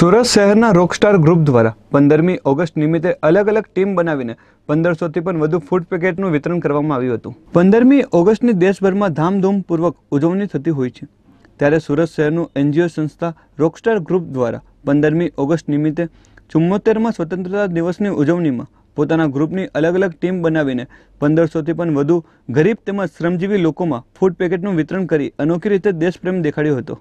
સુરત શહેરના Rockstar group દ્વારા પંદરમી ઓગસ્ટ નિમિત્તે અલગ અલગ ટીમ બનાવીને પંદરસોથી પણ વધુ ફૂડ પેકેટનું વિતરણ કરવામાં આવ્યું હતું પંદરમી ઓગસ્ટની દેશભરમાં ધામધૂમપૂર્વક ઉજવણી થતી હોય છે ત્યારે સુરત શહેરનું એનજીઓ સંસ્થા રોકસ્ટાર ગ્રુપ દ્વારા પંદરમી ઓગસ્ટ નિમિત્તે ચુમ્મોતેરમાં સ્વતંત્રતા દિવસની ઉજવણીમાં પોતાના ગ્રુપની અલગ અલગ ટીમ બનાવીને પંદરસોથી પણ વધુ ગરીબ તેમજ શ્રમજીવી લોકોમાં ફૂડ પેકેટનું વિતરણ કરી અનોખી રીતે દેશપ્રેમ દેખાડ્યો હતો